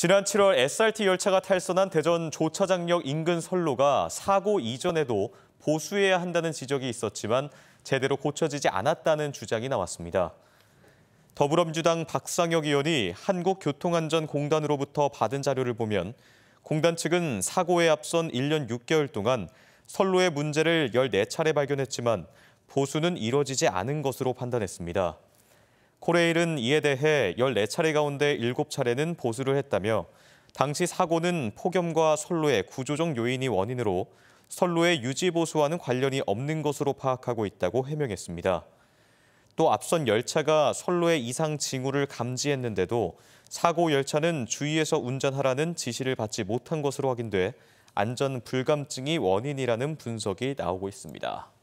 지난 7월 SRT 열차가 탈선한 대전 조차장역 인근 선로가 사고 이전에도 보수해야 한다는 지적이 있었지만 제대로 고쳐지지 않았다는 주장이 나왔습니다. 더불어민주당 박상혁 의원이 한국교통안전공단으로부터 받은 자료를 보면 공단 측은 사고에 앞선 1년 6개월 동안 선로의 문제를 14차례 발견했지만 보수는 이뤄지지 않은 것으로 판단했습니다. 코레일은 이에 대해 14차례 가운데 7차례는 보수를 했다며 당시 사고는 폭염과 선로의 구조적 요인이 원인으로 선로의 유지 보수와는 관련이 없는 것으로 파악하고 있다고 해명했습니다. 또 앞선 열차가 선로의 이상 징후를 감지했는데도 사고 열차는 주의해서 운전하라는 지시를 받지 못한 것으로 확인돼 안전 불감증이 원인이라는 분석이 나오고 있습니다.